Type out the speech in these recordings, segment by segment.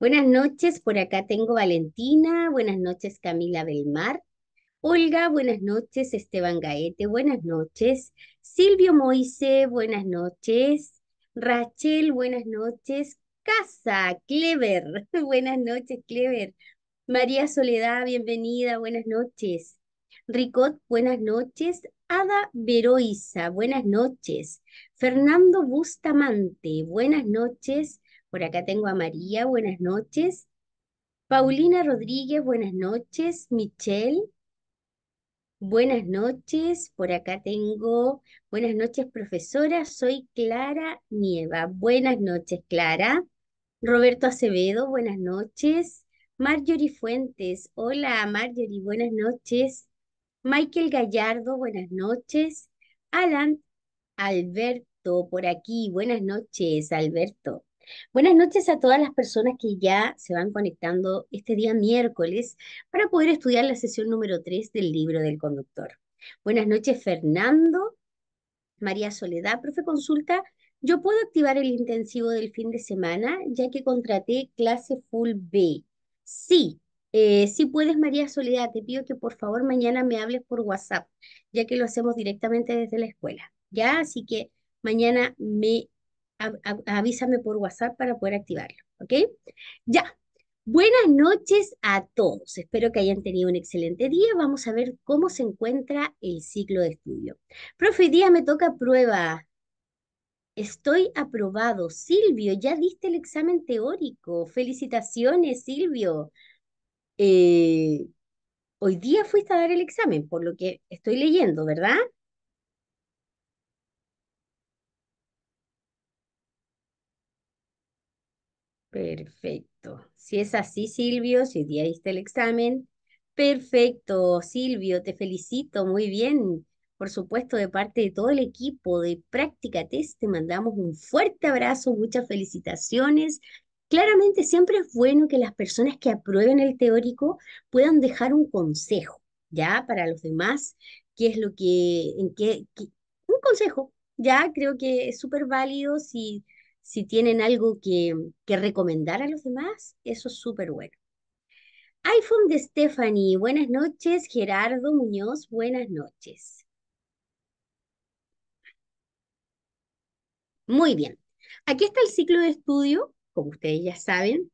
Buenas noches, por acá tengo Valentina, buenas noches Camila Belmar, Olga, buenas noches Esteban Gaete, buenas noches Silvio Moise, buenas noches Rachel, buenas noches Casa, Clever, buenas noches Clever, María Soledad, bienvenida, buenas noches. Ricot, buenas noches. Ada Veroiza, buenas noches. Fernando Bustamante, buenas noches. Por acá tengo a María, buenas noches. Paulina Rodríguez, buenas noches. Michelle, buenas noches. Por acá tengo, buenas noches, profesora. Soy Clara Nieva. Buenas noches, Clara. Roberto Acevedo, buenas noches. Marjorie Fuentes, hola Marjorie, buenas noches. Michael Gallardo, buenas noches. Alan Alberto, por aquí, buenas noches, Alberto. Buenas noches a todas las personas que ya se van conectando este día miércoles para poder estudiar la sesión número 3 del libro del conductor. Buenas noches, Fernando, María Soledad, profe consulta. Yo puedo activar el intensivo del fin de semana ya que contraté clase full B. Sí, eh, sí puedes, María Soledad, te pido que por favor mañana me hables por WhatsApp, ya que lo hacemos directamente desde la escuela. Ya, así que mañana me avísame por WhatsApp para poder activarlo, ¿ok? Ya. Buenas noches a todos. Espero que hayan tenido un excelente día. Vamos a ver cómo se encuentra el ciclo de estudio. Profe, día me toca prueba. Estoy aprobado. Silvio, ya diste el examen teórico. Felicitaciones, Silvio. Eh, hoy día fuiste a dar el examen, por lo que estoy leyendo, ¿verdad? Perfecto. Si es así, Silvio, si día diste el examen, perfecto, Silvio, te felicito, muy bien. Por supuesto, de parte de todo el equipo de Práctica Test, te mandamos un fuerte abrazo, muchas felicitaciones. Claramente, siempre es bueno que las personas que aprueben el teórico puedan dejar un consejo, ¿ya? Para los demás, qué es lo que, en qué, un consejo, ya creo que es súper válido si si tienen algo que, recomendar a los demás, eso es súper bueno. iPhone de Stephanie, buenas noches. Gerardo Muñoz, buenas noches. Muy bien. Aquí está el ciclo de estudio, como ustedes ya saben.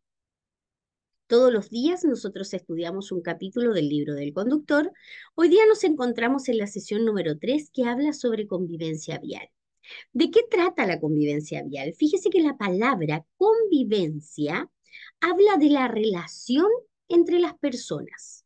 Todos los días nosotros estudiamos un capítulo del libro del conductor. Hoy día nos encontramos en la sesión número 3 que habla sobre convivencia vial. ¿De qué trata la convivencia vial? Fíjese que la palabra convivencia habla de la relación entre las personas.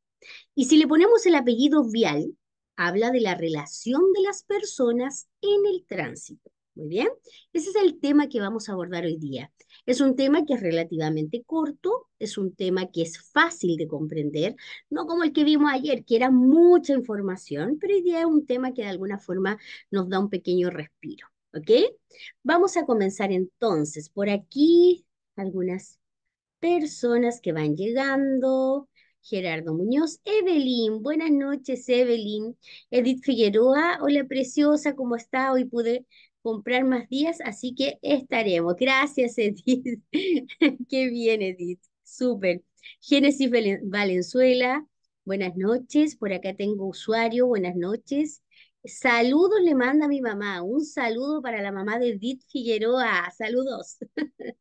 Y si le ponemos el apellido vial, habla de la relación de las personas en el tránsito. Muy bien, ese es el tema que vamos a abordar hoy día. Es un tema que es relativamente corto, es un tema que es fácil de comprender, no como el que vimos ayer, que era mucha información, pero hoy día es un tema que de alguna forma nos da un pequeño respiro. ¿Ok? Vamos a comenzar entonces por aquí algunas personas que van llegando. Gerardo Muñoz, Evelyn, buenas noches Evelyn, Edith Figueroa, hola preciosa, ¿cómo está? Hoy pude comprar más días, así que estaremos. Gracias Edith, qué bien Edith, súper. Genesis Valenzuela, buenas noches, por acá tengo usuario, buenas noches. Saludos le manda mi mamá. Un saludo para la mamá de Edith Figueroa. Saludos.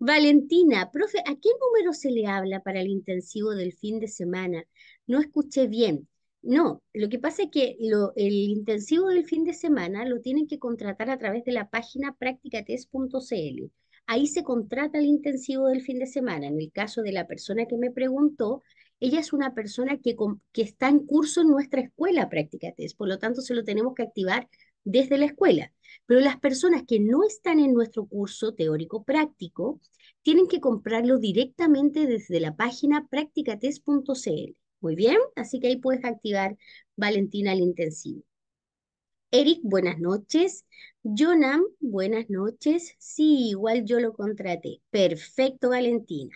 Valentina, profe, ¿a qué número se le habla para el intensivo del fin de semana? No escuché bien. No, lo que pasa es que lo, el intensivo del fin de semana lo tienen que contratar a través de la página practicatest.cl. Ahí se contrata el intensivo del fin de semana. En el caso de la persona que me preguntó, ella es una persona que, que está en curso en nuestra escuela Test, por lo tanto se lo tenemos que activar desde la escuela. Pero las personas que no están en nuestro curso teórico práctico tienen que comprarlo directamente desde la página practicates.cl. Muy bien, así que ahí puedes activar Valentina al intensivo. Eric, buenas noches. Jonam, buenas noches. Sí, igual yo lo contraté. Perfecto, Valentina.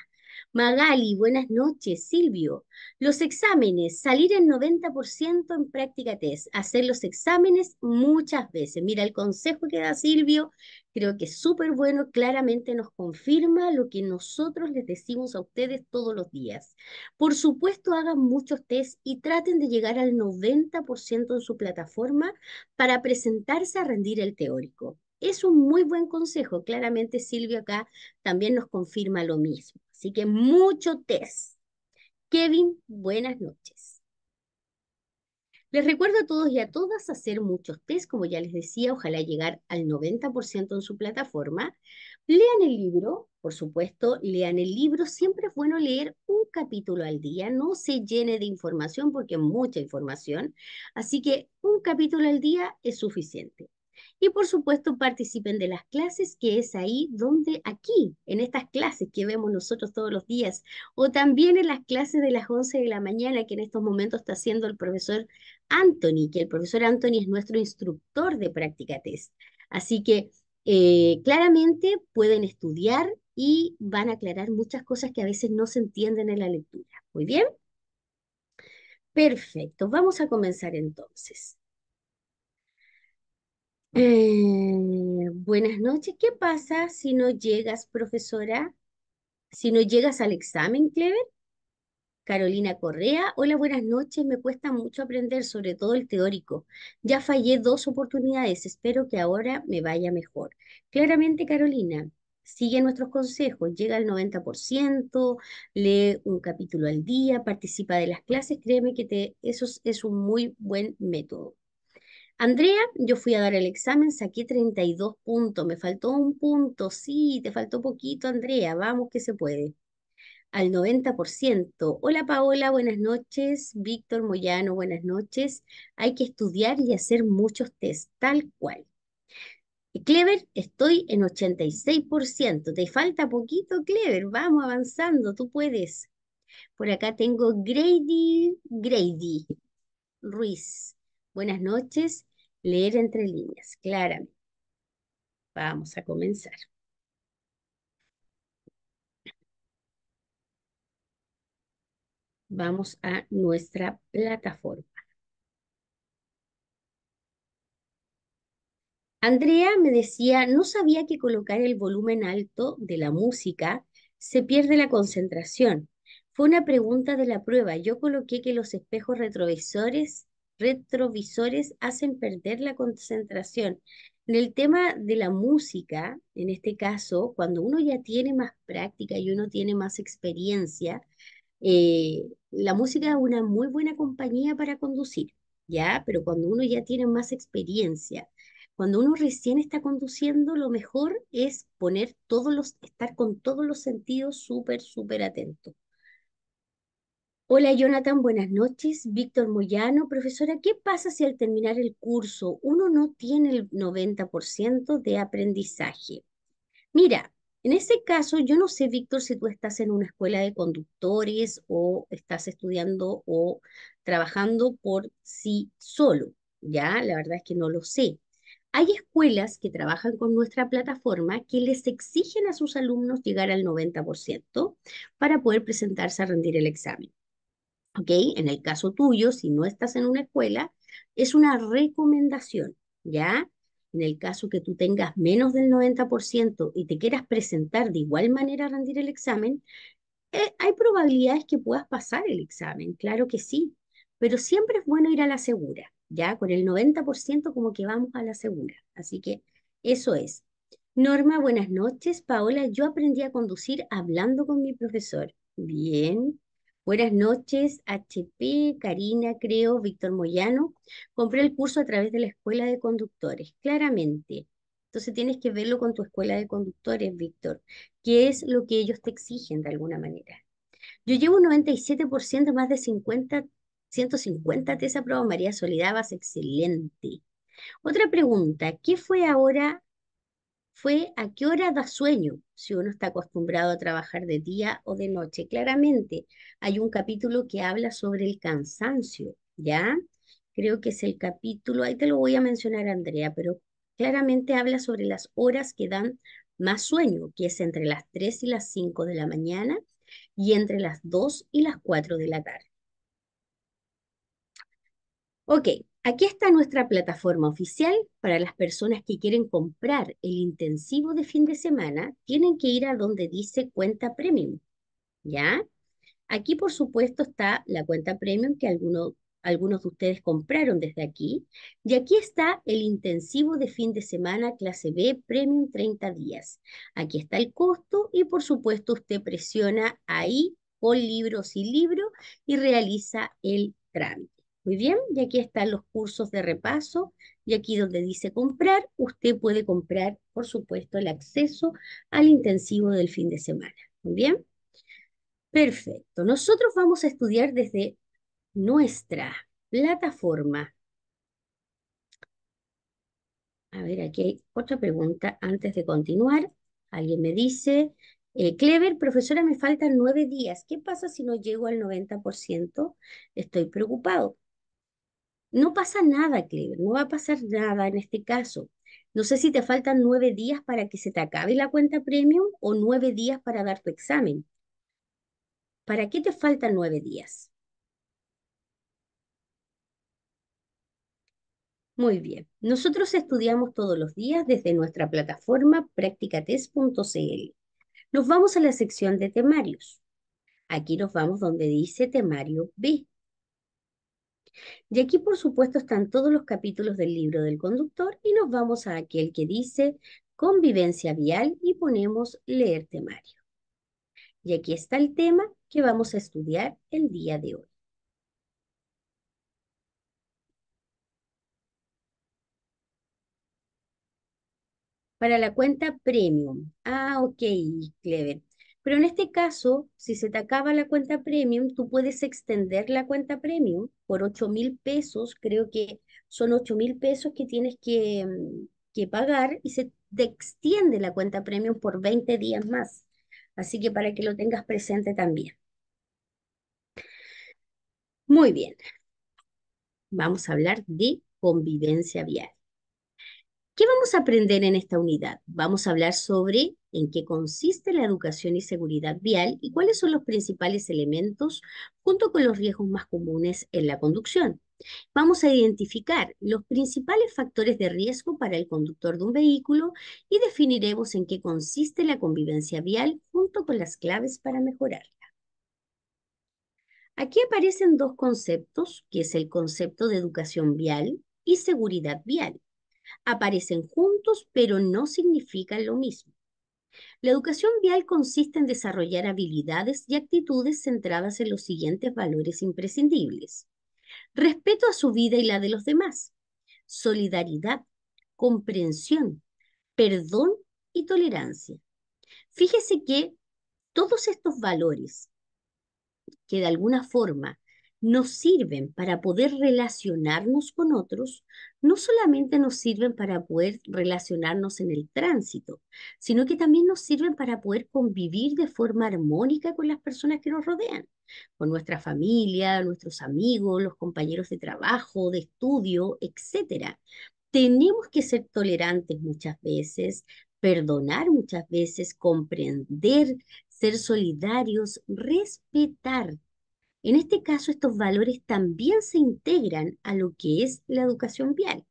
Magali, buenas noches. Silvio, los exámenes, salir el 90% en práctica test, hacer los exámenes muchas veces. Mira, el consejo que da Silvio creo que es súper bueno, claramente nos confirma lo que nosotros les decimos a ustedes todos los días. Por supuesto, hagan muchos test y traten de llegar al 90% en su plataforma para presentarse a rendir el teórico. Es un muy buen consejo, claramente Silvio acá también nos confirma lo mismo. Así que mucho test. Kevin, buenas noches. Les recuerdo a todos y a todas hacer muchos test, como ya les decía, ojalá llegar al 90% en su plataforma. Lean el libro, por supuesto, lean el libro. Siempre es bueno leer un capítulo al día, no se llene de información porque es mucha información. Así que un capítulo al día es suficiente. Y por supuesto participen de las clases, que es ahí donde aquí, en estas clases que vemos nosotros todos los días, o también en las clases de las 11 de la mañana que en estos momentos está haciendo el profesor Anthony, que el profesor Anthony es nuestro instructor de práctica test. Así que eh, claramente pueden estudiar y van a aclarar muchas cosas que a veces no se entienden en la lectura. Muy bien. Perfecto, vamos a comenzar entonces. Eh, buenas noches. ¿Qué pasa si no llegas, profesora? Si no llegas al examen, Clever. Carolina Correa. Hola, buenas noches. Me cuesta mucho aprender, sobre todo el teórico. Ya fallé dos oportunidades. Espero que ahora me vaya mejor. Claramente, Carolina, sigue nuestros consejos. Llega al 90%, lee un capítulo al día, participa de las clases. Créeme que te, eso es un muy buen método. Andrea, yo fui a dar el examen, saqué 32 puntos, me faltó un punto, sí, te faltó poquito, Andrea, vamos que se puede. Al 90%. Hola Paola, buenas noches. Víctor Moyano, buenas noches. Hay que estudiar y hacer muchos test, tal cual. Clever, estoy en 86%. Te falta poquito, Clever. Vamos avanzando, tú puedes. Por acá tengo Grady, Grady Ruiz. Buenas noches. Leer entre líneas, Clara, Vamos a comenzar. Vamos a nuestra plataforma. Andrea me decía, no sabía que colocar el volumen alto de la música se pierde la concentración. Fue una pregunta de la prueba. Yo coloqué que los espejos retrovisores retrovisores hacen perder la concentración. En el tema de la música, en este caso, cuando uno ya tiene más práctica y uno tiene más experiencia, eh, la música es una muy buena compañía para conducir, ¿ya? Pero cuando uno ya tiene más experiencia, cuando uno recién está conduciendo, lo mejor es poner todos los, estar con todos los sentidos súper, súper atentos. Hola Jonathan, buenas noches. Víctor Moyano, profesora, ¿qué pasa si al terminar el curso uno no tiene el 90% de aprendizaje? Mira, en ese caso yo no sé, Víctor, si tú estás en una escuela de conductores o estás estudiando o trabajando por sí solo, ¿ya? La verdad es que no lo sé. Hay escuelas que trabajan con nuestra plataforma que les exigen a sus alumnos llegar al 90% para poder presentarse a rendir el examen. En el caso tuyo, si no estás en una escuela, es una recomendación, ¿ya? En el caso que tú tengas menos del 90% y te quieras presentar de igual manera a rendir el examen, eh, hay probabilidades que puedas pasar el examen, claro que sí, pero siempre es bueno ir a la segura, ¿ya? Con el 90% como que vamos a la segura, así que eso es. Norma, buenas noches. Paola, yo aprendí a conducir hablando con mi profesor. Bien, Buenas noches, HP, Karina, creo, Víctor Moyano. Compré el curso a través de la escuela de conductores, claramente. Entonces tienes que verlo con tu escuela de conductores, Víctor, ¿Qué es lo que ellos te exigen de alguna manera. Yo llevo un 97% más de 50, 150 te esa prueba, María Soledad, excelente. Otra pregunta, ¿qué fue ahora fue a qué hora da sueño si uno está acostumbrado a trabajar de día o de noche. Claramente hay un capítulo que habla sobre el cansancio, ¿ya? Creo que es el capítulo, ahí te lo voy a mencionar Andrea, pero claramente habla sobre las horas que dan más sueño, que es entre las 3 y las 5 de la mañana y entre las 2 y las 4 de la tarde. Ok, Aquí está nuestra plataforma oficial para las personas que quieren comprar el intensivo de fin de semana, tienen que ir a donde dice cuenta premium, ¿ya? Aquí, por supuesto, está la cuenta premium que algunos de ustedes compraron desde aquí, y aquí está el intensivo de fin de semana clase B premium 30 días. Aquí está el costo y, por supuesto, usted presiona ahí con libros y libro y realiza el trámite. Muy bien, y aquí están los cursos de repaso, y aquí donde dice comprar, usted puede comprar, por supuesto, el acceso al intensivo del fin de semana. Muy bien. Perfecto. Nosotros vamos a estudiar desde nuestra plataforma. A ver, aquí hay otra pregunta antes de continuar. Alguien me dice, eh, Clever, profesora, me faltan nueve días. ¿Qué pasa si no llego al 90%? Estoy preocupado. No pasa nada, Clever, no va a pasar nada en este caso. No sé si te faltan nueve días para que se te acabe la cuenta premium o nueve días para dar tu examen. ¿Para qué te faltan nueve días? Muy bien. Nosotros estudiamos todos los días desde nuestra plataforma practicatest.cl. Nos vamos a la sección de temarios. Aquí nos vamos donde dice temario B. Y aquí, por supuesto, están todos los capítulos del libro del conductor y nos vamos a aquel que dice convivencia vial y ponemos leer temario. Y aquí está el tema que vamos a estudiar el día de hoy. Para la cuenta premium. Ah, ok, Clever. Pero en este caso, si se te acaba la cuenta premium, tú puedes extender la cuenta premium por 8 mil pesos, creo que son 8 mil pesos que tienes que, mm, que pagar y se te extiende la cuenta premium por 20 días más. Así que para que lo tengas presente también. Muy bien. Vamos a hablar de convivencia vial. ¿Qué vamos a aprender en esta unidad? Vamos a hablar sobre en qué consiste la educación y seguridad vial y cuáles son los principales elementos junto con los riesgos más comunes en la conducción. Vamos a identificar los principales factores de riesgo para el conductor de un vehículo y definiremos en qué consiste la convivencia vial junto con las claves para mejorarla. Aquí aparecen dos conceptos, que es el concepto de educación vial y seguridad vial. Aparecen juntos, pero no significan lo mismo. La educación vial consiste en desarrollar habilidades y actitudes centradas en los siguientes valores imprescindibles. Respeto a su vida y la de los demás. Solidaridad, comprensión, perdón y tolerancia. Fíjese que todos estos valores que de alguna forma nos sirven para poder relacionarnos con otros, no solamente nos sirven para poder relacionarnos en el tránsito, sino que también nos sirven para poder convivir de forma armónica con las personas que nos rodean, con nuestra familia, nuestros amigos, los compañeros de trabajo, de estudio, etc. Tenemos que ser tolerantes muchas veces, perdonar muchas veces, comprender, ser solidarios, respetar en este caso, estos valores también se integran a lo que es la educación vial.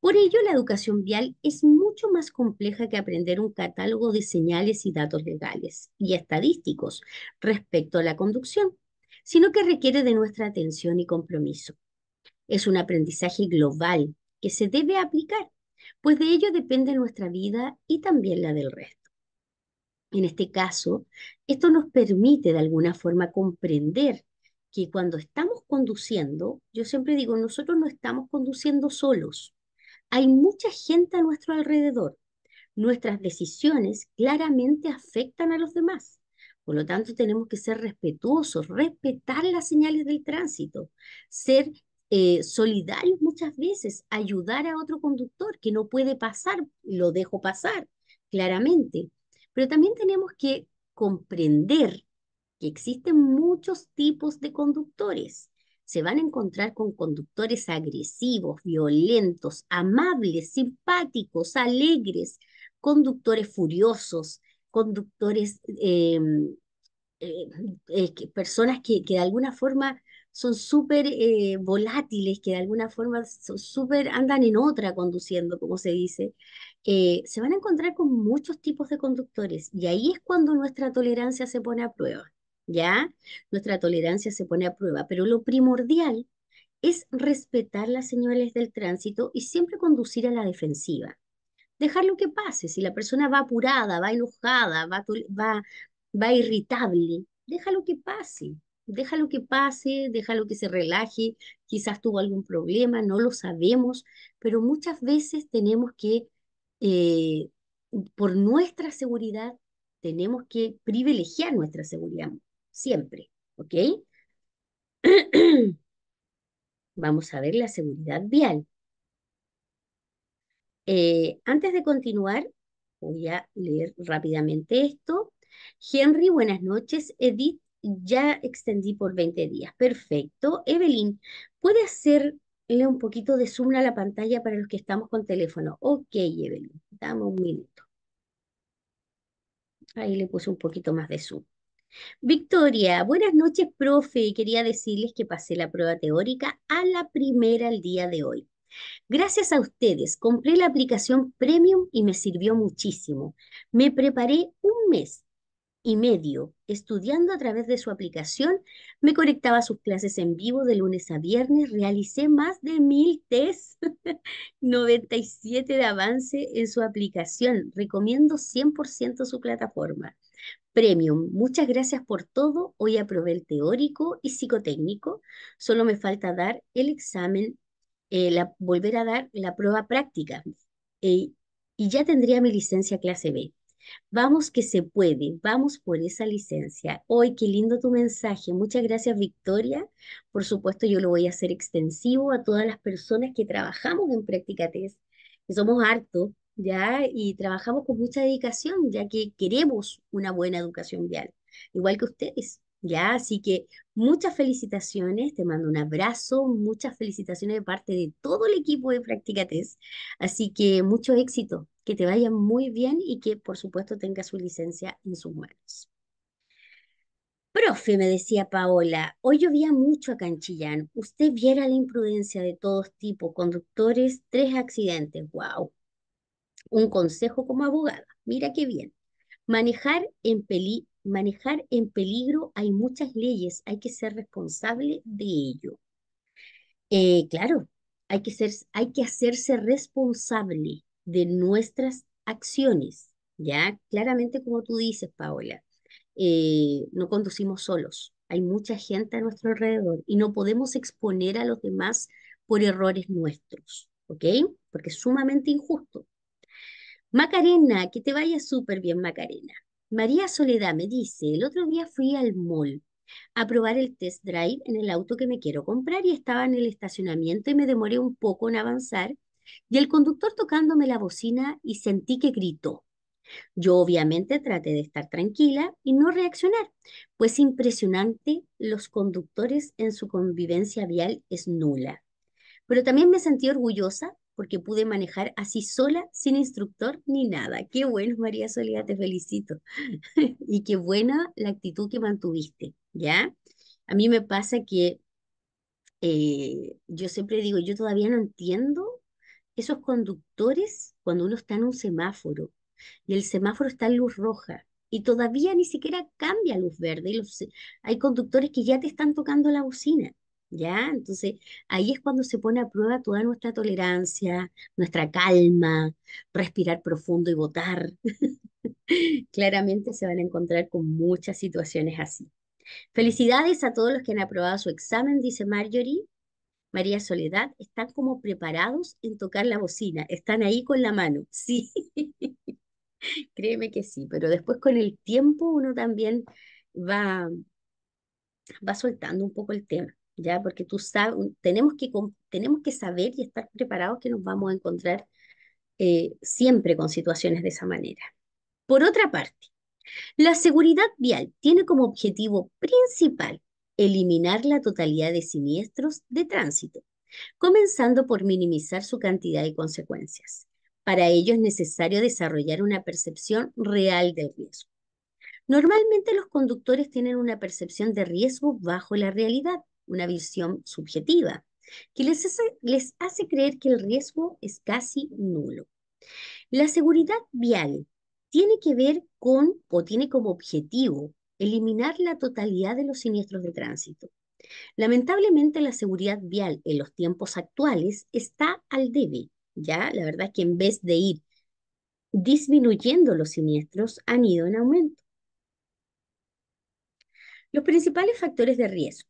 Por ello, la educación vial es mucho más compleja que aprender un catálogo de señales y datos legales y estadísticos respecto a la conducción, sino que requiere de nuestra atención y compromiso. Es un aprendizaje global que se debe aplicar, pues de ello depende nuestra vida y también la del resto en este caso, esto nos permite de alguna forma comprender que cuando estamos conduciendo, yo siempre digo, nosotros no estamos conduciendo solos. Hay mucha gente a nuestro alrededor. Nuestras decisiones claramente afectan a los demás. Por lo tanto, tenemos que ser respetuosos, respetar las señales del tránsito, ser eh, solidarios muchas veces, ayudar a otro conductor que no puede pasar, lo dejo pasar, claramente pero también tenemos que comprender que existen muchos tipos de conductores. Se van a encontrar con conductores agresivos, violentos, amables, simpáticos, alegres, conductores furiosos, conductores, em, eh, eh, personas que de alguna forma son súper eh, volátiles, que de alguna forma son andan en otra conduciendo, como se dice, eh, se van a encontrar con muchos tipos de conductores y ahí es cuando nuestra tolerancia se pone a prueba, ¿ya? Nuestra tolerancia se pone a prueba, pero lo primordial es respetar las señales del tránsito y siempre conducir a la defensiva. Dejar lo que pase, si la persona va apurada, va enojada, va, va, va irritable, deja lo que pase, déjalo que pase, déjalo que se relaje, quizás tuvo algún problema, no lo sabemos, pero muchas veces tenemos que, eh, por nuestra seguridad, tenemos que privilegiar nuestra seguridad, siempre, ¿ok? Vamos a ver la seguridad vial. Eh, antes de continuar, voy a leer rápidamente esto. Henry, buenas noches. Edith ya extendí por 20 días. Perfecto. Evelyn, ¿puede hacerle un poquito de zoom a la pantalla para los que estamos con teléfono? Ok, Evelyn, dame un minuto. Ahí le puse un poquito más de zoom. Victoria, buenas noches, profe. Quería decirles que pasé la prueba teórica a la primera el día de hoy. Gracias a ustedes, compré la aplicación Premium y me sirvió muchísimo. Me preparé un mes y medio Estudiando a través de su aplicación, me conectaba a sus clases en vivo de lunes a viernes, realicé más de mil test, 97 de avance en su aplicación. Recomiendo 100% su plataforma. Premium, muchas gracias por todo. Hoy aprobé el teórico y psicotécnico. Solo me falta dar el examen, eh, volver a dar la prueba práctica. y ya tendría mi licencia clase B. Vamos que se puede, vamos por esa licencia. Hoy, qué lindo tu mensaje. Muchas gracias, Victoria. Por supuesto, yo lo voy a hacer extensivo a todas las personas que trabajamos en Práctica Test, que somos hartos, ¿ya? Y trabajamos con mucha dedicación, ya que queremos una buena educación vial, igual que ustedes. Ya, así que muchas felicitaciones, te mando un abrazo, muchas felicitaciones de parte de todo el equipo de Práctica Test. Así que mucho éxito, que te vaya muy bien y que por supuesto tenga su licencia en sus manos. Profe, me decía Paola, hoy llovía mucho a Canchillán. Usted viera la imprudencia de todos tipos, conductores, tres accidentes. ¡Wow! Un consejo como abogada. Mira qué bien. Manejar en, peli manejar en peligro, hay muchas leyes, hay que ser responsable de ello. Eh, claro, hay que, ser, hay que hacerse responsable de nuestras acciones, ¿ya? Claramente como tú dices, Paola, eh, no conducimos solos, hay mucha gente a nuestro alrededor y no podemos exponer a los demás por errores nuestros, ¿ok? Porque es sumamente injusto. Macarena, que te vaya súper bien, Macarena. María Soledad me dice, el otro día fui al mall a probar el test drive en el auto que me quiero comprar y estaba en el estacionamiento y me demoré un poco en avanzar y el conductor tocándome la bocina y sentí que gritó. Yo obviamente traté de estar tranquila y no reaccionar, pues impresionante, los conductores en su convivencia vial es nula. Pero también me sentí orgullosa porque pude manejar así sola, sin instructor ni nada. Qué bueno, María Soledad, te felicito. y qué buena la actitud que mantuviste, ¿ya? A mí me pasa que eh, yo siempre digo, yo todavía no entiendo esos conductores cuando uno está en un semáforo y el semáforo está en luz roja y todavía ni siquiera cambia luz verde. hay conductores que ya te están tocando la bocina, ¿ya? Entonces ahí es cuando se pone a prueba toda nuestra tolerancia, nuestra calma, respirar profundo y votar. Claramente se van a encontrar con muchas situaciones así. Felicidades a todos los que han aprobado su examen, dice Marjorie. María Soledad, están como preparados en tocar la bocina, están ahí con la mano, sí, créeme que sí, pero después con el tiempo uno también va, va soltando un poco el tema, ¿ya? Porque tú sabes, tenemos que, tenemos que saber y estar preparados que nos vamos a encontrar eh, siempre con situaciones de esa manera. Por otra parte, la seguridad vial tiene como objetivo principal eliminar la totalidad de siniestros de tránsito, comenzando por minimizar su cantidad y consecuencias. Para ello es necesario desarrollar una percepción real del riesgo. Normalmente los conductores tienen una percepción de riesgo bajo la realidad, una visión subjetiva, que les les hace creer que el riesgo es casi nulo. La seguridad vial tiene que ver con o tiene como objetivo eliminar la totalidad de los siniestros de tránsito. Lamentablemente la seguridad vial en los tiempos actuales está al debe, ¿ya? La verdad es que en vez de ir disminuyendo los siniestros, han ido en aumento. Los principales factores de riesgo.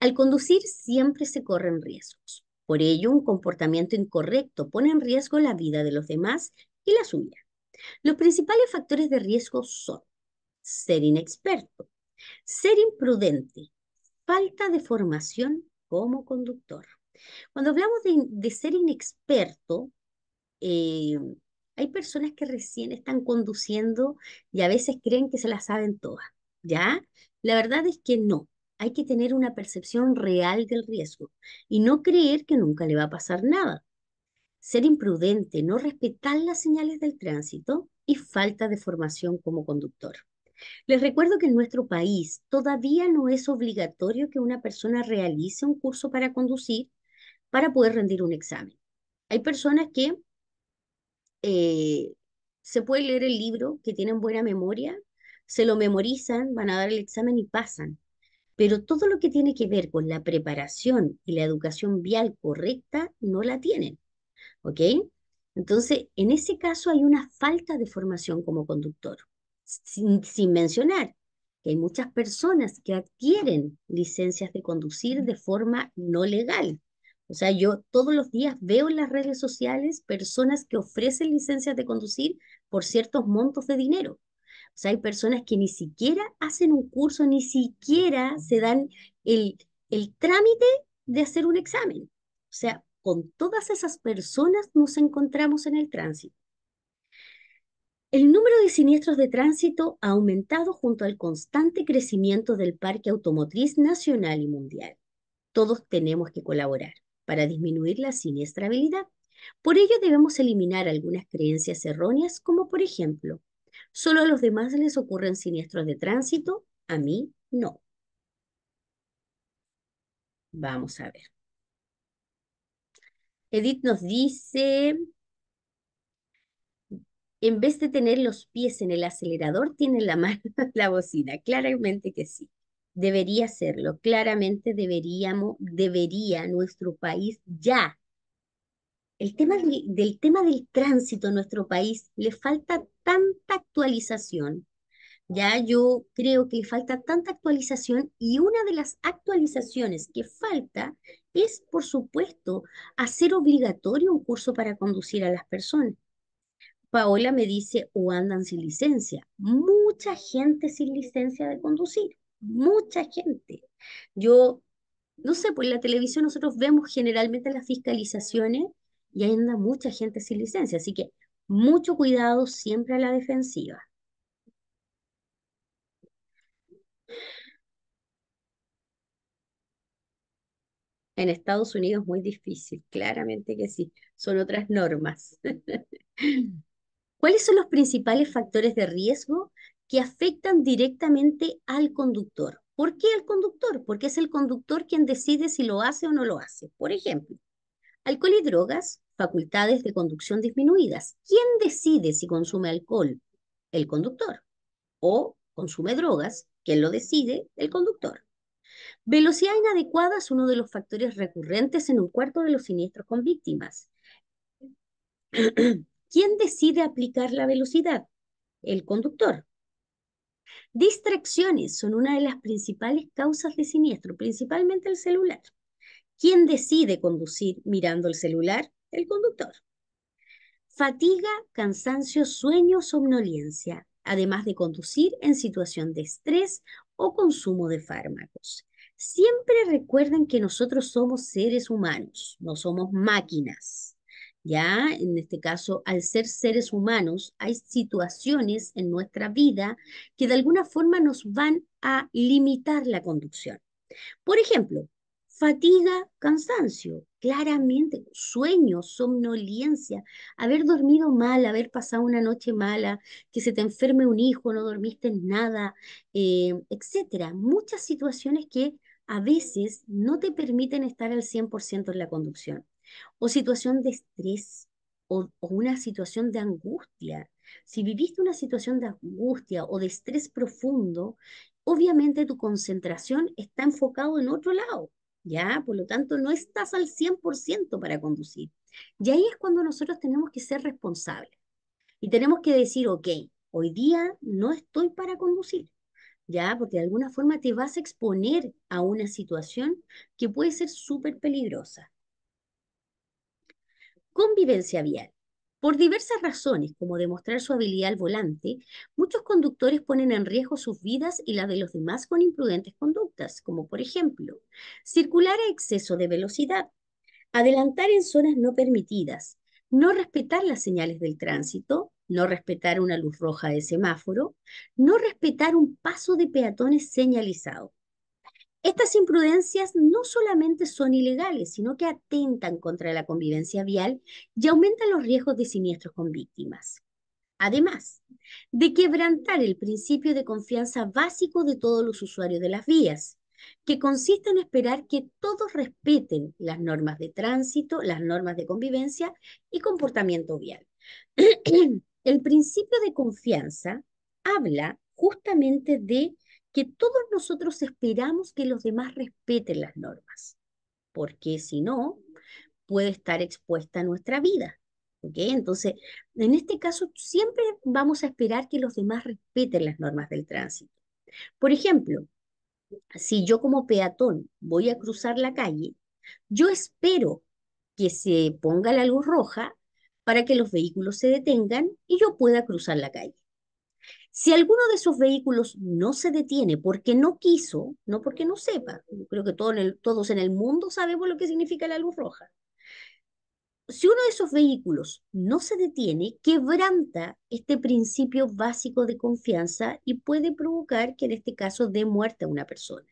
Al conducir siempre se corren riesgos. Por ello, un comportamiento incorrecto pone en riesgo la vida de los demás y la suya. Los principales factores de riesgo son ser inexperto, ser imprudente, falta de formación como conductor. Cuando hablamos de, ser inexperto, eh, hay personas que recién están conduciendo y a veces creen que se las saben todas, ¿ya? La verdad es que no. Hay que tener una percepción real del riesgo y no creer que nunca le va a pasar nada. Ser imprudente, no respetar las señales del tránsito y falta de formación como conductor. Les recuerdo que en nuestro país todavía no es obligatorio que una persona realice un curso para conducir para poder rendir un examen. Hay personas que eh, se puede leer el libro, que tienen buena memoria, se lo memorizan, van a dar el examen y pasan. Pero todo lo que tiene que ver con la preparación y la educación vial correcta no la tienen. ¿Ok? Entonces, en ese caso hay una falta de formación como conductor sin, mencionar que hay muchas personas que adquieren licencias de conducir de forma no legal. O sea, yo todos los días veo en las redes sociales personas que ofrecen licencias de conducir por ciertos montos de dinero. O sea, hay personas que ni siquiera hacen un curso, ni siquiera se dan el, el trámite de hacer un examen. O sea, con todas esas personas nos encontramos en el tránsito. El número de siniestros de tránsito ha aumentado junto al constante crecimiento del parque automotriz nacional y mundial. Todos tenemos que colaborar para disminuir la siniestrabilidad. Por ello debemos eliminar algunas creencias erróneas, como por ejemplo, solo a los demás les ocurren siniestros de tránsito, a mí no. Vamos a ver. Edith nos dice, en vez de tener los pies en el acelerador, tiene la mano en la bocina. Claramente que sí. Debería hacerlo. Claramente deberíamos, debería nuestro país ya. El tema del tema del tránsito en nuestro país le falta tanta actualización. Ya yo creo que falta tanta actualización y una de las actualizaciones que falta es, por supuesto, hacer obligatorio un curso para conducir a las personas. Paola me dice, o andan sin licencia. Mucha gente sin licencia de conducir, mucha gente. Yo, no sé, pues en la televisión nosotros vemos generalmente las fiscalizaciones y ahí anda mucha gente sin licencia, así que mucho cuidado siempre a la defensiva. En Estados Unidos muy difícil, claramente que sí, son otras normas. ¿Cuáles son los principales factores de riesgo que afectan directamente al conductor? ¿Por qué al conductor? Porque es el conductor quien decide si lo hace o no lo hace. Por ejemplo, alcohol y drogas, facultades de conducción disminuidas. ¿Quién decide si consume alcohol? El conductor. O consume drogas, ¿quién lo decide? El conductor. Velocidad inadecuada es uno de los factores recurrentes en un cuarto de los siniestros con víctimas. ¿Quién decide aplicar la velocidad? El conductor. Distracciones son una de las principales causas de siniestro, principalmente el celular. ¿Quién decide conducir mirando el celular? El conductor. Fatiga, cansancio, sueño, somnolencia, además de conducir en situación de estrés o consumo de fármacos. Siempre recuerden que nosotros somos seres humanos, no somos máquinas. ¿ya? En este caso, al ser seres humanos, hay situaciones en nuestra vida que de alguna forma nos van a limitar la conducción. Por ejemplo, fatiga, cansancio, claramente, sueño, somnolencia, haber dormido mal, haber pasado una noche mala, que se te enferme un hijo, no dormiste nada, eh, etcétera. Muchas situaciones que a veces no te permiten estar al 100% en la conducción o situación de estrés o, una situación de angustia. Si viviste una situación de angustia o de estrés profundo, obviamente tu concentración está enfocada en otro lado, ¿ya? Por lo tanto, no estás al 100% para conducir. Y ahí es cuando nosotros tenemos que ser responsables y tenemos que decir, ok, hoy día no estoy para conducir, ¿ya? Porque de alguna forma te vas a exponer a una situación que puede ser súper peligrosa. Convivencia vial. Por diversas razones, como demostrar su habilidad al volante, muchos conductores ponen en riesgo sus vidas y las de los demás con imprudentes conductas, como por ejemplo, circular a exceso de velocidad, adelantar en zonas no permitidas, no respetar las señales del tránsito, no respetar una luz roja de semáforo, no respetar un paso de peatones señalizado, estas imprudencias no solamente son ilegales, sino que atentan contra la convivencia vial y aumentan los riesgos de siniestros con víctimas. Además de quebrantar el principio de confianza básico de todos los usuarios de las vías, que consiste en esperar que todos respeten las normas de tránsito, las normas de convivencia y comportamiento vial. el principio de confianza habla justamente de que todos nosotros esperamos que los demás respeten las normas, porque si no, puede estar expuesta nuestra vida. Entonces, en este caso, siempre vamos a esperar que los demás respeten las normas del tránsito. Por ejemplo, si yo como peatón voy a cruzar la calle, yo espero que se ponga la luz roja para que los vehículos se detengan y yo pueda cruzar la calle. Si alguno de esos vehículos no se detiene porque no quiso, no porque no sepa, creo que todos en el mundo sabemos lo que significa la luz roja. Si uno de esos vehículos no se detiene, quebranta este principio básico de confianza y puede provocar que en este caso dé muerte a una persona.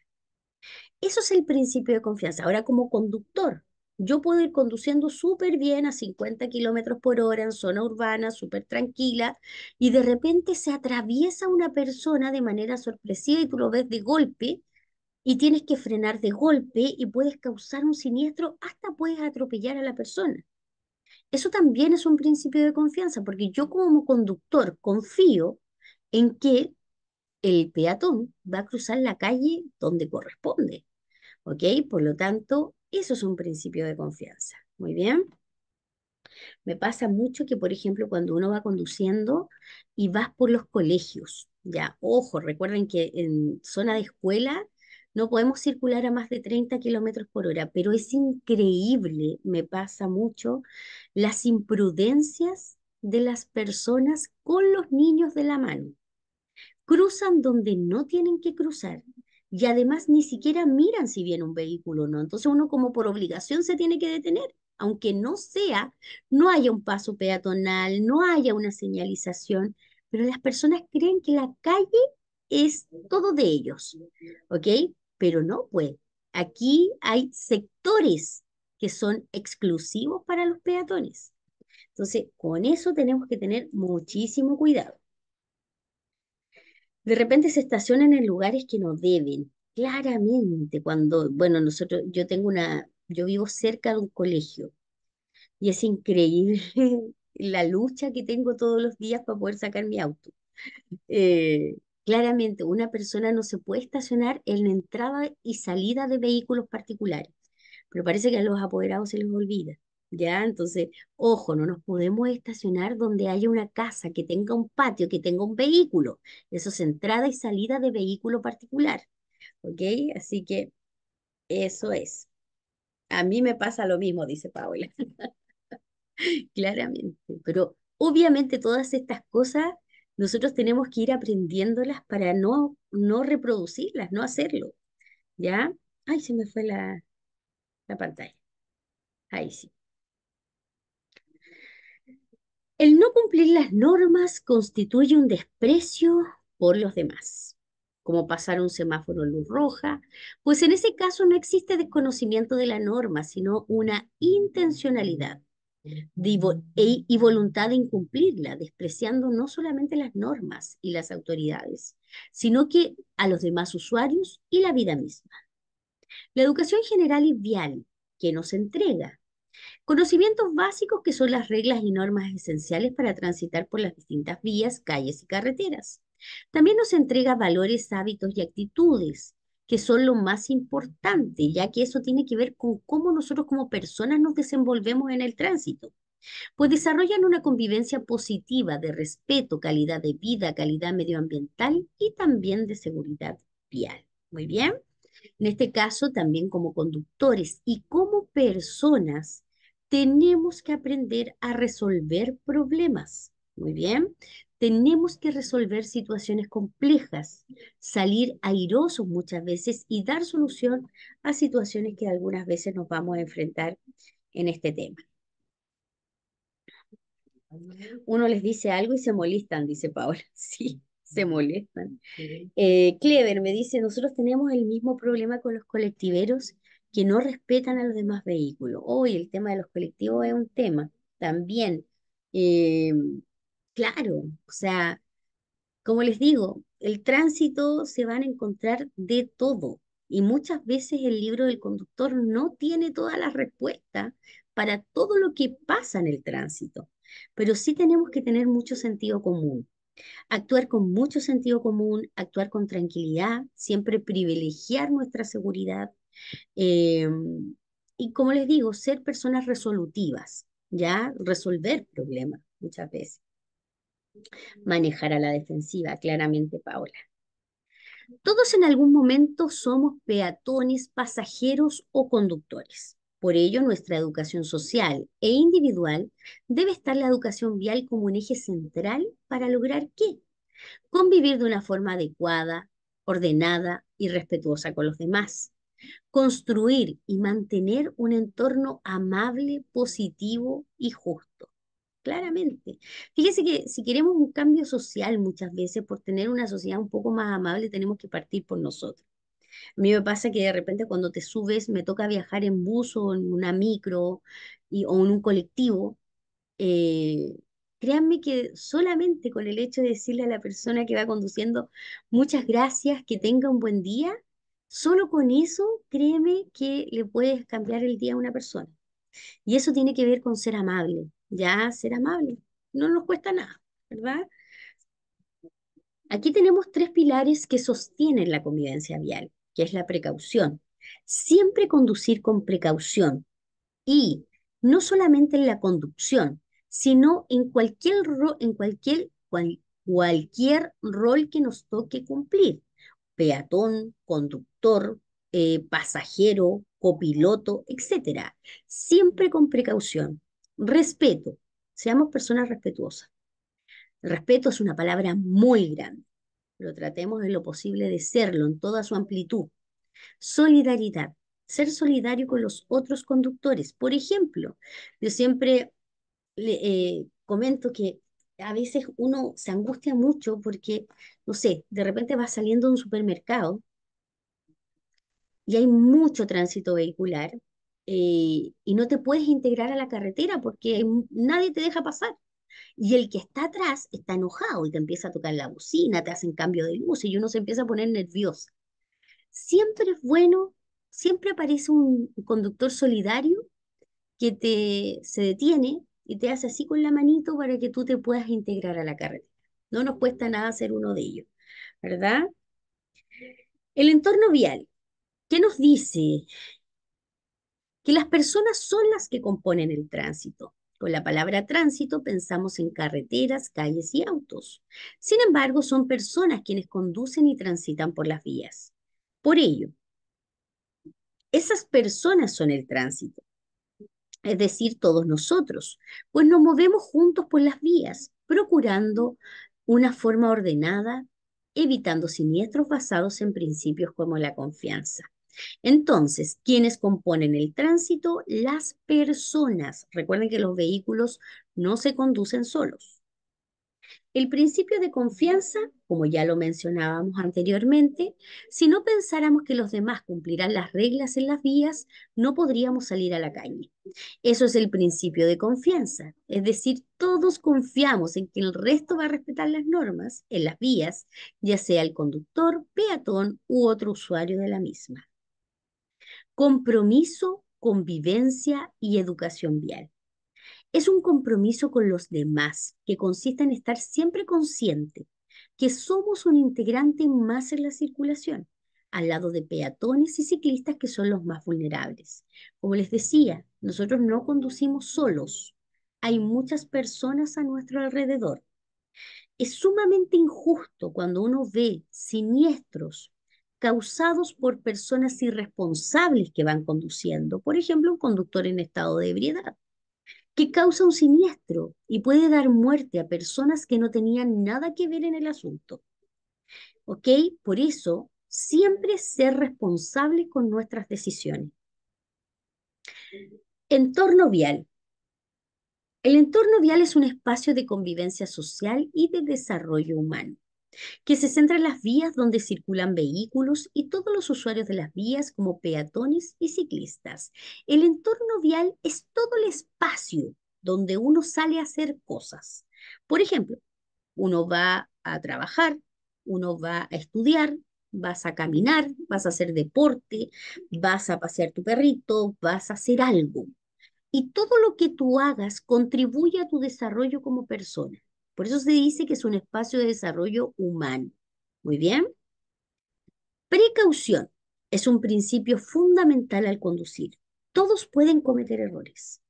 Eso es el principio de confianza. Ahora, como conductor, yo puedo ir conduciendo súper bien a 50 kilómetros por hora en zona urbana, súper tranquila, y de repente se atraviesa una persona de manera sorpresiva y tú lo ves de golpe y tienes que frenar de golpe y puedes causar un siniestro, hasta puedes atropellar a la persona. Eso también es un principio de confianza, porque yo como conductor confío en que el peatón va a cruzar la calle donde corresponde. ¿Ok? Por lo tanto, eso es un principio de confianza. Muy bien. Me pasa mucho que, por ejemplo, cuando uno va conduciendo y vas por los colegios, ya, ojo, recuerden que en zona de escuela no podemos circular a más de 30 kilómetros por hora, pero es increíble, me pasa mucho, las imprudencias de las personas con los niños de la mano. Cruzan donde no tienen que cruzar y además ni siquiera miran si viene un vehículo o no. Entonces uno como por obligación se tiene que detener, aunque no sea, no haya un paso peatonal, no haya una señalización, pero las personas creen que la calle es todo de ellos, ¿ok? Pero no, pues aquí hay sectores que son exclusivos para los peatones. Entonces, con eso tenemos que tener muchísimo cuidado de repente se estacionan en lugares que no deben, claramente cuando, bueno, nosotros, yo tengo una, yo vivo cerca de un colegio y es increíble la lucha que tengo todos los días para poder sacar mi auto. Eh, claramente, una persona no se puede estacionar en la entrada y salida de vehículos particulares, pero parece que a los apoderados se les olvida. ¿ya? Entonces, ojo, no nos podemos estacionar donde haya una casa, que tenga un patio, que tenga un vehículo. Eso es entrada y salida de vehículo particular, ¿ok? Así que eso es. A mí me pasa lo mismo, dice Paola. Claramente, pero obviamente todas estas cosas nosotros tenemos que ir aprendiéndolas para no, no reproducirlas, no hacerlo, ¿ya? Ay, se me fue la, la pantalla. Ahí sí. El no cumplir las normas constituye un desprecio por los demás, como pasar un semáforo en luz roja, pues en ese caso no existe desconocimiento de la norma, sino una intencionalidad e-, y, voluntad de incumplirla, despreciando no solamente las normas y las autoridades, sino que a los demás usuarios y la vida misma. La educación general y vial que nos entrega Conocimientos básicos que son las reglas y normas esenciales para transitar por las distintas vías, calles y carreteras. También nos entrega valores, hábitos y actitudes, que son lo más importante, ya que eso tiene que ver con cómo nosotros como personas nos desenvolvemos en el tránsito. Pues desarrollan una convivencia positiva de respeto, calidad de vida, calidad medioambiental y también de seguridad vial. Muy bien. En este caso, también como conductores y como personas, tenemos que aprender a resolver problemas. Muy bien. Tenemos que resolver situaciones complejas, salir airosos muchas veces y dar solución a situaciones que algunas veces nos vamos a enfrentar en este tema. Uno les dice algo y se molestan, dice Paula, Sí, se molestan. Clever eh, me dice, nosotros tenemos el mismo problema con los colectiveros que no respetan a los demás vehículos. Hoy el tema de los colectivos es un tema también. Eh, claro, o sea, como les digo, el tránsito se van a encontrar de todo y muchas veces el libro del conductor no tiene todas las respuestas para todo lo que pasa en el tránsito, pero sí tenemos que tener mucho sentido común. Actuar con mucho sentido común, actuar con tranquilidad, siempre privilegiar nuestra seguridad, Em, y como les digo, ser personas resolutivas, ¿ya? Resolver problemas muchas veces. Manejar a la defensiva, claramente, Paola. Todos en algún momento somos peatones, pasajeros o conductores. Por ello, nuestra educación social e individual debe estar la educación vial como un eje central para lograr qué? Convivir de una forma adecuada, ordenada y respetuosa con los demás, construir y mantener un entorno amable, positivo y justo. Claramente. Fíjese que si queremos un cambio social muchas veces, por tener una sociedad un poco más amable, tenemos que partir por nosotros. A mí me pasa que de repente cuando te subes, me toca viajar en bus o en una micro o en un colectivo. Eh, créanme que solamente con el hecho de decirle a la persona que va conduciendo muchas gracias, que tenga un buen día, Solo con eso, créeme que le puedes cambiar el día a una persona. Y eso tiene que ver con ser amable, ya ser amable. No nos cuesta nada, ¿verdad? Aquí tenemos tres pilares que sostienen la convivencia vial, que es la precaución. Siempre conducir con precaución y no solamente en la conducción, sino en cualquier, en cualquier, cualquier rol que nos toque cumplir peatón, conductor, eh, pasajero, copiloto, etc. Siempre con precaución. Respeto. Seamos personas respetuosas. respeto es una palabra muy grande, Lo tratemos de lo posible de serlo en toda su amplitud. Solidaridad. Ser solidario con los otros conductores. Por ejemplo, yo siempre eh, comento que a veces uno se angustia mucho porque, no sé, de repente vas saliendo de un supermercado y hay mucho tránsito vehicular eh, y no te puedes integrar a la carretera porque nadie te deja pasar. Y el que está atrás está enojado y te empieza a tocar la bocina, te hacen cambio de luz y uno se empieza a poner nervioso. Siempre es bueno, siempre aparece un conductor solidario que te, se detiene y te hace así con la manito para que tú te puedas integrar a la carretera. No nos cuesta nada ser uno de ellos, ¿verdad? El entorno vial, ¿qué nos dice? Que las personas son las que componen el tránsito. Con la palabra tránsito pensamos en carreteras, calles y autos. Sin embargo, son personas quienes conducen y transitan por las vías. Por ello, esas personas son el tránsito es decir, todos nosotros, pues nos movemos juntos por las vías, procurando una forma ordenada, evitando siniestros basados en principios como la confianza. Entonces, ¿quiénes componen el tránsito? Las personas. Recuerden que los vehículos no se conducen solos. El principio de confianza, como ya lo mencionábamos anteriormente, si no pensáramos que los demás cumplirán las reglas en las vías, no podríamos salir a la calle. Eso es el principio de confianza, es decir, todos confiamos en que el resto va a respetar las normas en las vías, ya sea el conductor, peatón u otro usuario de la misma. Compromiso, convivencia y educación vial. Es un compromiso con los demás que consiste en estar siempre consciente que somos un integrante más en la circulación, al lado de peatones y ciclistas que son los más vulnerables. Como les decía, nosotros no conducimos solos, hay muchas personas a nuestro alrededor. Es sumamente injusto cuando uno ve siniestros causados por personas irresponsables que van conduciendo, por ejemplo, un conductor en estado de ebriedad que causa un siniestro y puede dar muerte a personas que no tenían nada que ver en el asunto. ¿Ok? Por eso, siempre ser responsable con nuestras decisiones. Entorno vial. El entorno vial es un espacio de convivencia social y de desarrollo humano que se centra en las vías donde circulan vehículos y todos los usuarios de las vías como peatones y ciclistas. El entorno vial es todo el espacio donde uno sale a hacer cosas. Por ejemplo, uno va a trabajar, uno va a estudiar, vas a caminar, vas a hacer deporte, vas a pasear tu perrito, vas a hacer algo. Y todo lo que tú hagas contribuye a tu desarrollo como persona. Por eso se dice que es un espacio de desarrollo humano. Muy bien. Precaución es un principio fundamental al conducir. Todos pueden cometer errores.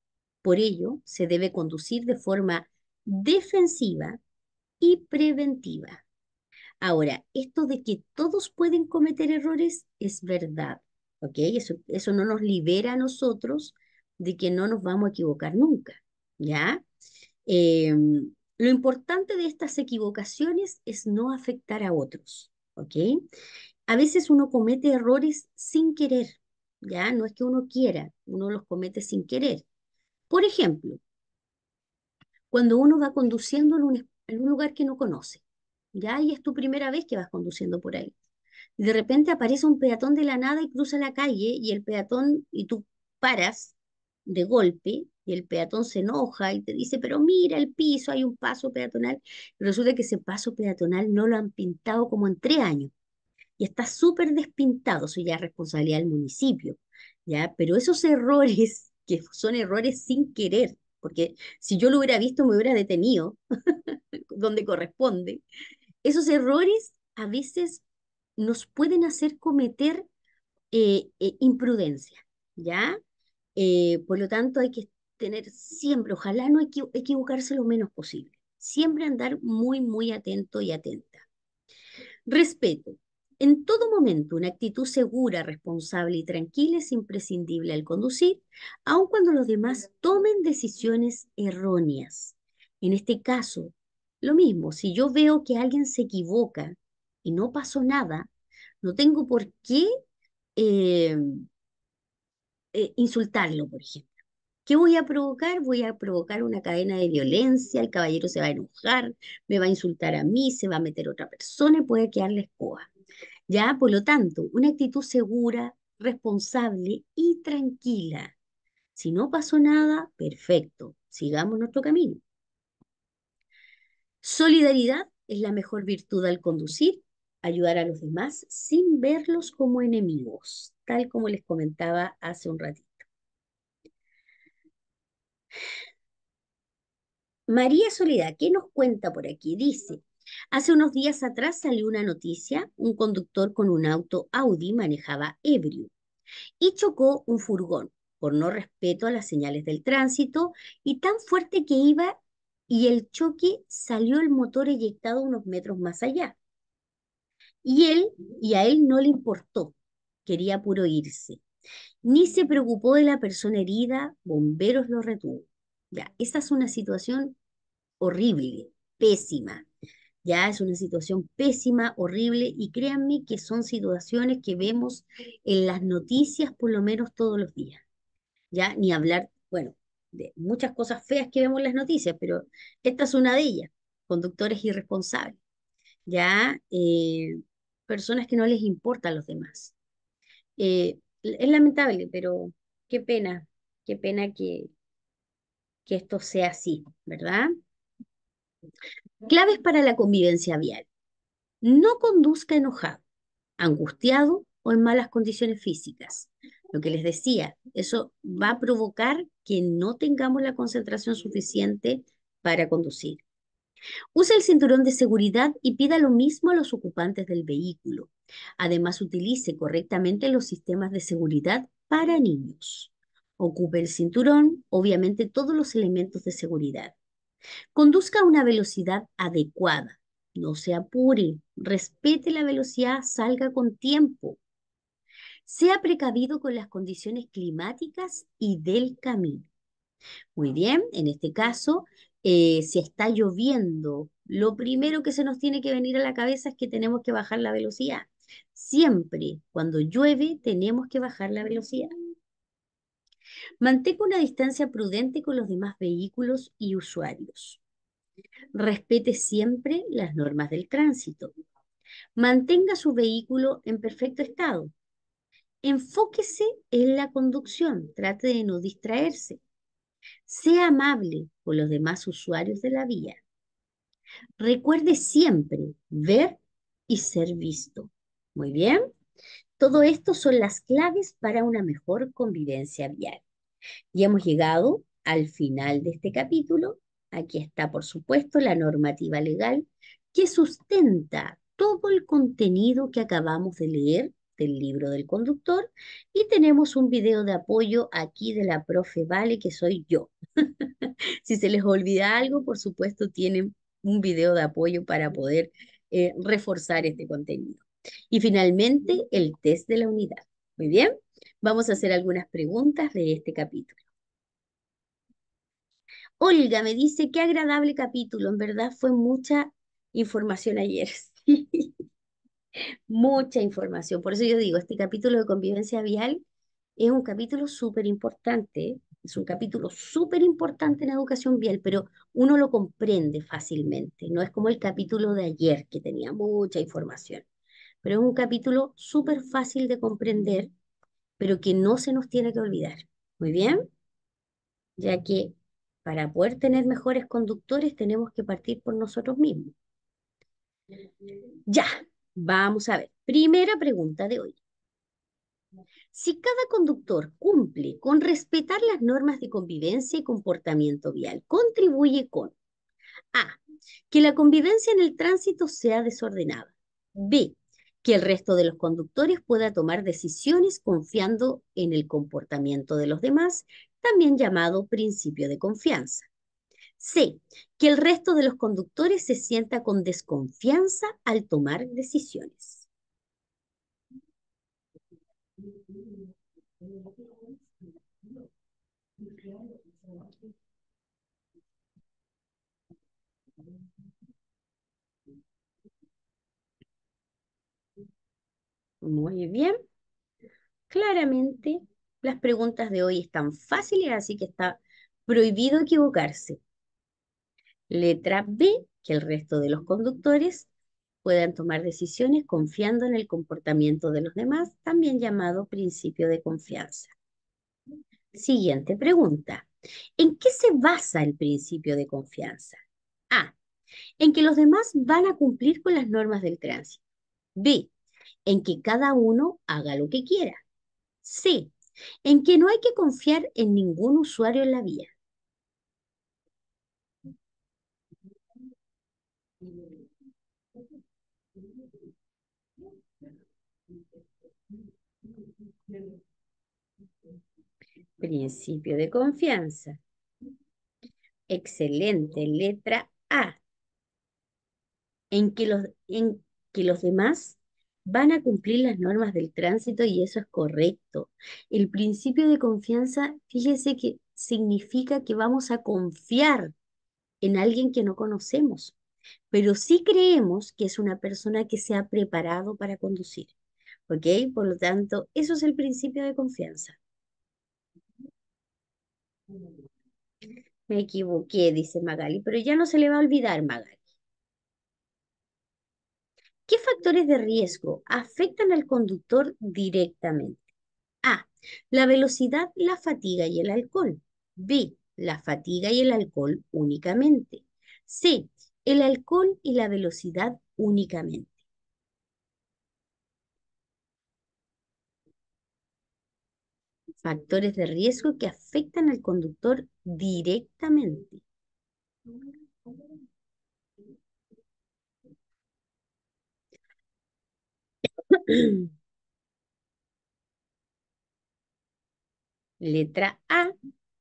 Por ello, se debe conducir de forma defensiva y preventiva. Ahora, esto de que todos pueden cometer errores es verdad, ¿ok? Eso, no nos libera a nosotros de que no nos vamos a equivocar nunca, ¿ya? Em, lo importante de estas equivocaciones es no afectar a otros, ¿ok? A veces uno comete errores sin querer, ¿ya? No es que uno quiera, uno los comete sin querer. Por ejemplo, cuando uno va conduciendo en un, lugar que no conoce, ¿ya? Y es tu primera vez que vas conduciendo por ahí. De repente aparece un peatón de la nada y cruza la calle y el peatón, y tú paras de golpe y el peatón se enoja y te dice, pero mira el piso, hay un paso peatonal. Y resulta que ese paso peatonal no lo han pintado como en tres años. Y está súper despintado, eso ya es responsabilidad del municipio. ¿ya? Pero esos errores, que son errores sin querer, porque si yo lo hubiera visto me hubiera detenido donde corresponde, esos errores a veces nos pueden hacer cometer eh, eh, imprudencia, ¿ya? Eh, por lo tanto, hay que tener siempre, ojalá no equivocarse lo menos posible, siempre andar muy, muy atento y atenta. Respeto. En todo momento, una actitud segura, responsable y tranquila es imprescindible al conducir, aun cuando los demás tomen decisiones erróneas. En este caso, lo mismo, si yo veo que alguien se equivoca y no pasó nada, no tengo por qué eh, eh, insultarlo, por ejemplo. ¿Qué voy a provocar? Voy a provocar una cadena de violencia, el caballero se va a enojar, me va a insultar a mí, se va a meter otra persona y puede quedar la escoba. Ya, por lo tanto, una actitud segura, responsable y tranquila. Si no pasó nada, perfecto, sigamos nuestro camino. Solidaridad es la mejor virtud al conducir, ayudar a los demás sin verlos como enemigos, tal como les comentaba hace un ratito. María Soledad, ¿qué nos cuenta por aquí? Dice, hace unos días atrás salió una noticia, un conductor con un auto Audi manejaba ebrio y chocó un furgón por no respeto a las señales del tránsito y tan fuerte que iba y el choque salió el motor eyectado unos metros más allá. Y él, y a él no le importó, quería puro irse. Ni se preocupó de la persona herida, bomberos lo retuvo. Ya, esta es una situación horrible, pésima. Ya es una situación pésima, horrible, y créanme que son situaciones que vemos en las noticias por lo menos todos los días. Ya, ni hablar, bueno, de muchas cosas feas que vemos en las noticias, pero esta es una de ellas, conductores irresponsables. Ya, eh, personas que no les importan los demás. Eh, es lamentable, pero qué pena, qué pena que, que esto sea así, ¿verdad? Claves para la convivencia vial. No conduzca enojado, angustiado o en malas condiciones físicas. Lo que les decía, eso va a provocar que no tengamos la concentración suficiente para conducir. Usa el cinturón de seguridad y pida lo mismo a los ocupantes del vehículo. Además, utilice correctamente los sistemas de seguridad para niños. Ocupe el cinturón, obviamente todos los elementos de seguridad. Conduzca a una velocidad adecuada. No se apure, respete la velocidad, salga con tiempo. Sea precavido con las condiciones climáticas y del camino. Muy bien, en este caso, eh, si está lloviendo, lo primero que se nos tiene que venir a la cabeza es que tenemos que bajar la velocidad. Siempre, cuando llueve, tenemos que bajar la velocidad. Mantenga una distancia prudente con los demás vehículos y usuarios. Respete siempre las normas del tránsito. Mantenga su vehículo en perfecto estado. Enfóquese en la conducción, trate de no distraerse. Sea amable, con los demás usuarios de la vía. Recuerde siempre ver y ser visto. Muy bien. Todo esto son las claves para una mejor convivencia vial. Y hemos llegado al final de este capítulo. Aquí está, por supuesto, la normativa legal que sustenta todo el contenido que acabamos de leer del libro del conductor y tenemos un video de apoyo aquí de la profe Vale, que soy yo. si se les olvida algo, por supuesto, tienen un video de apoyo para poder eh, reforzar este contenido. Y finalmente, el test de la unidad. Muy bien, vamos a hacer algunas preguntas de este capítulo. Olga me dice, qué agradable capítulo, en verdad fue mucha información ayer. mucha información. Por eso yo digo, este capítulo de convivencia vial es un capítulo súper importante, es un capítulo súper importante en educación vial, pero uno lo comprende fácilmente, no es como el capítulo de ayer que tenía mucha información, pero es un capítulo súper fácil de comprender, pero que no se nos tiene que olvidar. Muy bien, ya que para poder tener mejores conductores tenemos que partir por nosotros mismos. Ya, Vamos a ver, primera pregunta de hoy. Si cada conductor cumple con respetar las normas de convivencia y comportamiento vial, contribuye con A. Que la convivencia en el tránsito sea desordenada. B. Que el resto de los conductores pueda tomar decisiones confiando en el comportamiento de los demás, también llamado principio de confianza. C. Que el resto de los conductores se sienta con desconfianza al tomar decisiones. Muy bien. Claramente, las preguntas de hoy están fáciles, así que está prohibido equivocarse. Letra B, que el resto de los conductores puedan tomar decisiones confiando en el comportamiento de los demás, también llamado principio de confianza. Siguiente pregunta. ¿En qué se basa el principio de confianza? A. En que los demás van a cumplir con las normas del tránsito. B. En que cada uno haga lo que quiera. C. En que no hay que confiar en ningún usuario en la vía. Principio de confianza. Excelente, letra A. En que, los, en que los demás van a cumplir las normas del tránsito y eso es correcto. El principio de confianza, fíjese que significa que vamos a confiar en alguien que no conocemos pero sí creemos que es una persona que se ha preparado para conducir. ¿Ok? Por lo tanto, eso es el principio de confianza. Me equivoqué, dice Magali, pero ya no se le va a olvidar, Magali. ¿Qué factores de riesgo afectan al conductor directamente? A. La velocidad, la fatiga y el alcohol. B. La fatiga y el alcohol únicamente. C el alcohol y la velocidad únicamente. Factores de riesgo que afectan al conductor directamente. Letra A,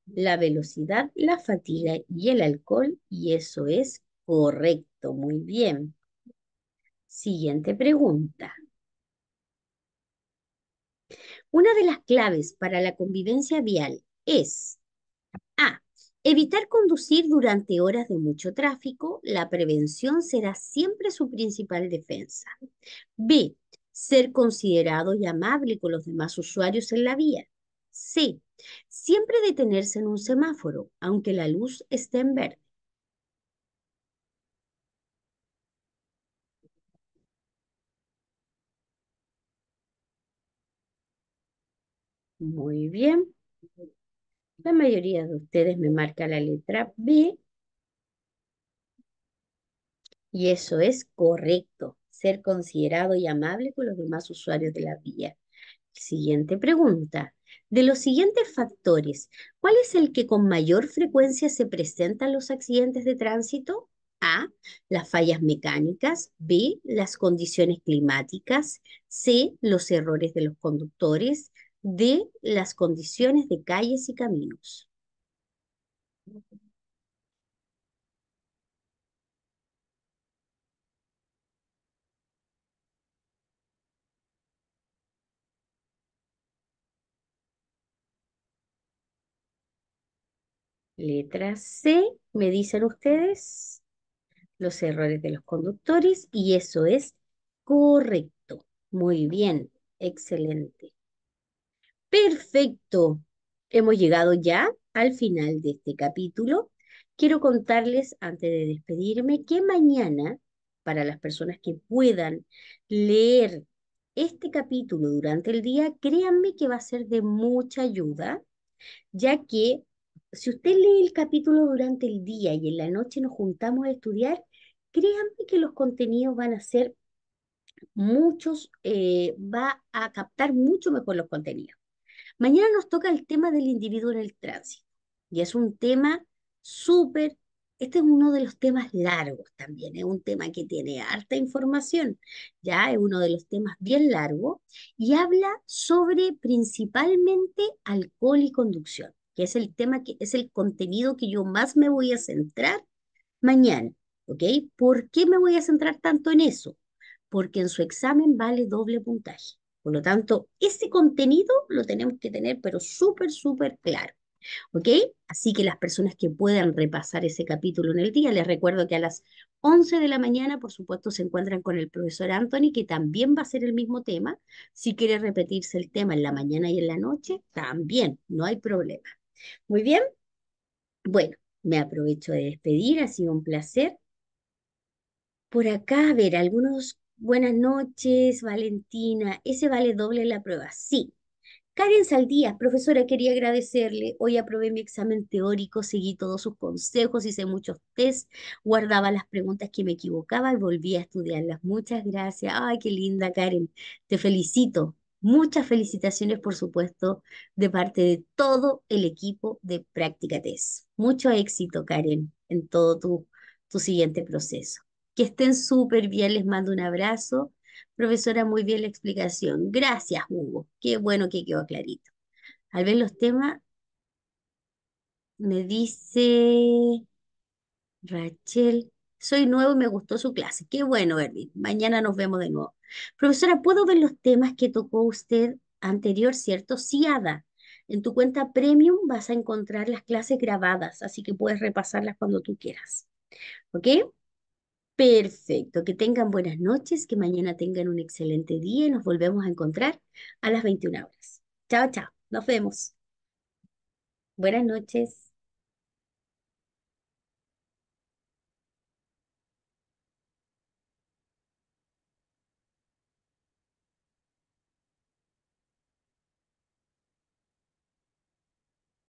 la velocidad, la fatiga y el alcohol, y eso es Correcto, muy bien. Siguiente pregunta. Una de las claves para la convivencia vial es A. Evitar conducir durante horas de mucho tráfico. La prevención será siempre su principal defensa. B. Ser considerado y amable con los demás usuarios en la vía. C. Siempre detenerse en un semáforo, aunque la luz esté en verde. bien. La mayoría de ustedes me marca la letra B. Y eso es correcto, ser considerado y amable con los demás usuarios de la vía. Siguiente pregunta. De los siguientes factores, ¿cuál es el que con mayor frecuencia se presentan los accidentes de tránsito? A. Las fallas mecánicas. B. Las condiciones climáticas. C. Los errores de los conductores de las condiciones de calles y caminos. Letra C, me dicen ustedes, los errores de los conductores y eso es correcto. Muy bien, excelente. Perfecto. Hemos llegado ya al final de este capítulo. Quiero contarles, antes de despedirme, que mañana, para las personas que puedan leer este capítulo durante el día, créanme que va a ser de mucha ayuda, ya que si usted lee el capítulo durante el día y en la noche nos juntamos a estudiar, créanme que los contenidos van a ser muchos, eh, va a captar mucho mejor los contenidos. Mañana nos toca el tema del individuo en el tránsito. Y es un tema súper, este es uno de los temas largos también, es un tema que tiene harta información, ya es uno de los temas bien largo, y habla sobre principalmente alcohol y conducción, que es el tema que es el contenido que yo más me voy a centrar mañana, ¿ok? ¿Por qué me voy a centrar tanto en eso? Porque en su examen vale doble puntaje. Por lo tanto, ese contenido lo tenemos que tener, pero súper, súper claro. ¿Ok? Así que las personas que puedan repasar ese capítulo en el día, les recuerdo que a las 11 de la mañana, por supuesto, se encuentran con el profesor Anthony, que también va a ser el mismo tema. Si quiere repetirse el tema en la mañana y en la noche, también, no hay problema. Muy bien. Bueno, me aprovecho de despedir, ha sido un placer. Por acá, a ver, algunos Buenas noches, Valentina. ¿Ese vale doble la prueba? Sí. Karen Saldías, profesora, quería agradecerle. Hoy aprobé mi examen teórico, seguí todos sus consejos, hice muchos tests. guardaba las preguntas que me equivocaba y volví a estudiarlas. Muchas gracias. Ay, qué linda, Karen. Te felicito. Muchas felicitaciones, por supuesto, de parte de todo el equipo de Práctica Test. Mucho éxito, Karen, en todo tu, tu siguiente proceso. Que estén súper bien, les mando un abrazo. Profesora, muy bien la explicación. Gracias, Hugo. Qué bueno que quedó clarito. Al ver los temas, me dice Rachel, soy nuevo y me gustó su clase. Qué bueno, Erwin. Mañana nos vemos de nuevo. Profesora, ¿puedo ver los temas que tocó usted anterior, cierto? Sí, Ada. En tu cuenta premium vas a encontrar las clases grabadas, así que puedes repasarlas cuando tú quieras. ¿Ok? Perfecto, que tengan buenas noches, que mañana tengan un excelente día y nos volvemos a encontrar a las 21 horas. Chao, chao, nos vemos. Buenas noches.